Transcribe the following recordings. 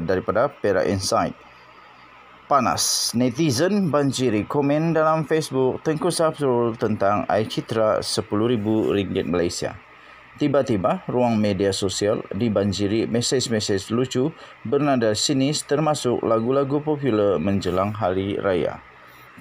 daripada Perak Insight. Panas, netizen banjiri komen dalam Facebook Tengku Sabzul tentang air citra RM10,000 Malaysia. Tiba-tiba, ruang media sosial dibanjiri mesej-mesej lucu bernada sinis termasuk lagu-lagu popular menjelang hari raya.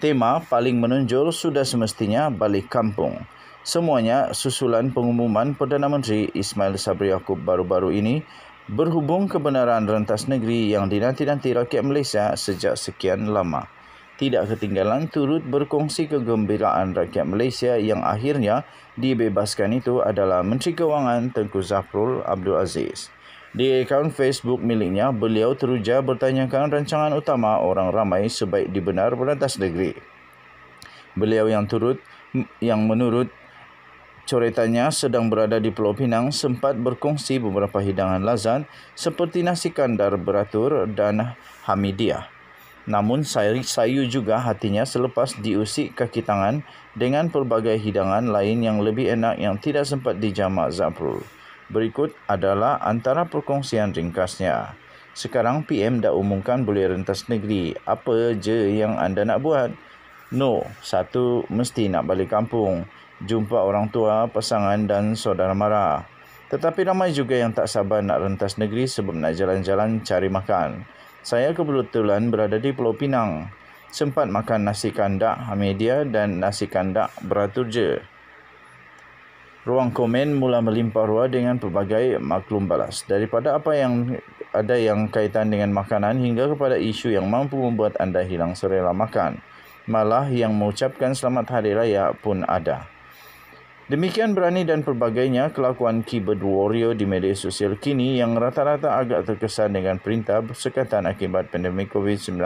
Tema paling menonjol sudah semestinya balik kampung. Semuanya susulan pengumuman Perdana Menteri Ismail Sabri Yaakob baru-baru ini berhubung kebenaran rentas negeri yang dinanti-nanti rakyat Malaysia sejak sekian lama. Tidak ketinggalan turut berkongsi kegembiraan rakyat Malaysia yang akhirnya dibebaskan itu adalah Menteri Kewangan Tengku Zafrul Abdul Aziz. Di akaun Facebook miliknya, beliau teruja bertanyakan rancangan utama orang ramai sebaik dibenar berantas negeri. Beliau yang turut yang menurut coretannya sedang berada di Pulau Pinang sempat berkongsi beberapa hidangan lazat seperti nasi kandar beratur dan hamidia. Namun sayu juga hatinya selepas diusik kaki tangan dengan pelbagai hidangan lain yang lebih enak yang tidak sempat dijamak Zaprul. Berikut adalah antara perkongsian ringkasnya. Sekarang PM dah umumkan boleh rentas negeri. Apa je yang anda nak buat? No, satu mesti nak balik kampung, jumpa orang tua, pasangan dan saudara mara. Tetapi ramai juga yang tak sabar nak rentas negeri sebab nak jalan-jalan cari makan. Saya kebetulan berada di Pulau Pinang. Sempat makan nasi kandak Hamidia dan nasi kandak beratur je. Ruang komen mula melimpah ruah dengan pelbagai maklum balas. Daripada apa yang ada yang kaitan dengan makanan hingga kepada isu yang mampu membuat anda hilang serela makan malah yang mengucapkan selamat hari raya pun ada. Demikian berani dan pelbagainya kelakuan keyboard warrior di media sosial kini yang rata-rata agak terkesan dengan perintah bersekatan akibat pandemik COVID-19.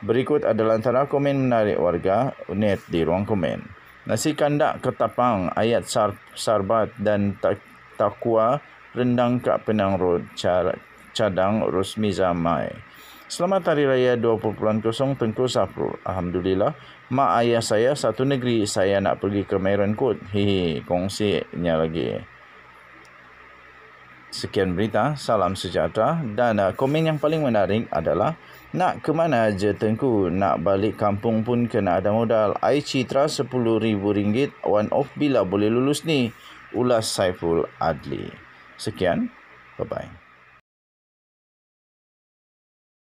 Berikut adalah antara komen menarik warga net di ruang komen. Nasi kandak ketapang, ayat sar sarbat dan tak takwa rendang kat Penang Road, cadang Rosmi Zamai. Selamat Hari Raya bulan kosong Tengku Zafrul. Alhamdulillah. Mak ayah saya satu negeri. Saya nak pergi ke Meron Kut. Hihi, kongsinya lagi. Sekian berita. Salam sejahtera. Dan uh, komen yang paling menarik adalah nak ke mana je Tengku? Nak balik kampung pun kena ada modal. I Citra RM10,000. One off bila boleh lulus ni? Ulas Saiful Adli. Sekian. Bye-bye.